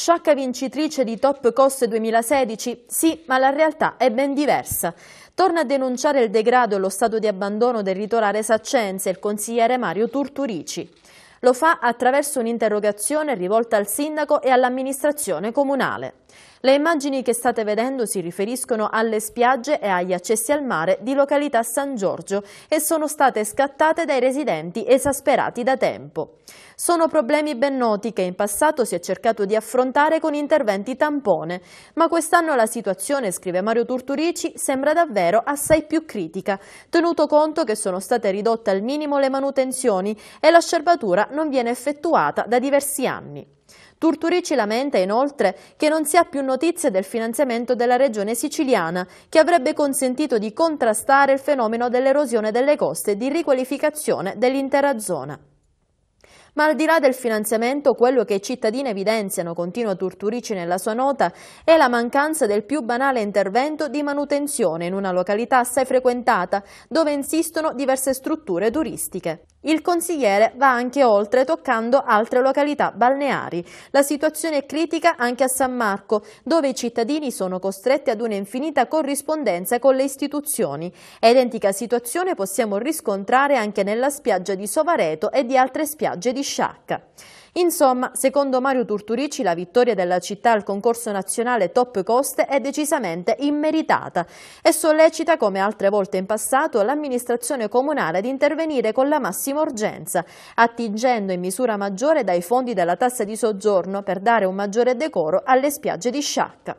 Sciacca vincitrice di Top Cost 2016? Sì, ma la realtà è ben diversa. Torna a denunciare il degrado e lo stato di abbandono del ritorare Saccenze il consigliere Mario Turturici. Lo fa attraverso un'interrogazione rivolta al sindaco e all'amministrazione comunale. Le immagini che state vedendo si riferiscono alle spiagge e agli accessi al mare di località San Giorgio e sono state scattate dai residenti esasperati da tempo. Sono problemi ben noti che in passato si è cercato di affrontare con interventi tampone, ma quest'anno la situazione, scrive Mario Turturici, sembra davvero assai più critica, tenuto conto che sono state ridotte al minimo le manutenzioni e la scerbatura non viene effettuata da diversi anni. Turturi ci lamenta inoltre che non si ha più notizie del finanziamento della regione siciliana, che avrebbe consentito di contrastare il fenomeno dell'erosione delle coste e di riqualificazione dell'intera zona. Ma al di là del finanziamento, quello che i cittadini evidenziano, continua Turturici nella sua nota, è la mancanza del più banale intervento di manutenzione in una località assai frequentata, dove insistono diverse strutture turistiche. Il consigliere va anche oltre toccando altre località balneari. La situazione è critica anche a San Marco, dove i cittadini sono costretti ad un'infinita corrispondenza con le istituzioni. Identica situazione possiamo riscontrare anche nella spiaggia di Sovareto e di altre spiagge di sciacca. Insomma, secondo Mario Turturici la vittoria della città al concorso nazionale Top Coste è decisamente immeritata e sollecita, come altre volte in passato, l'amministrazione comunale ad intervenire con la massima urgenza, attingendo in misura maggiore dai fondi della tassa di soggiorno per dare un maggiore decoro alle spiagge di Sciacca.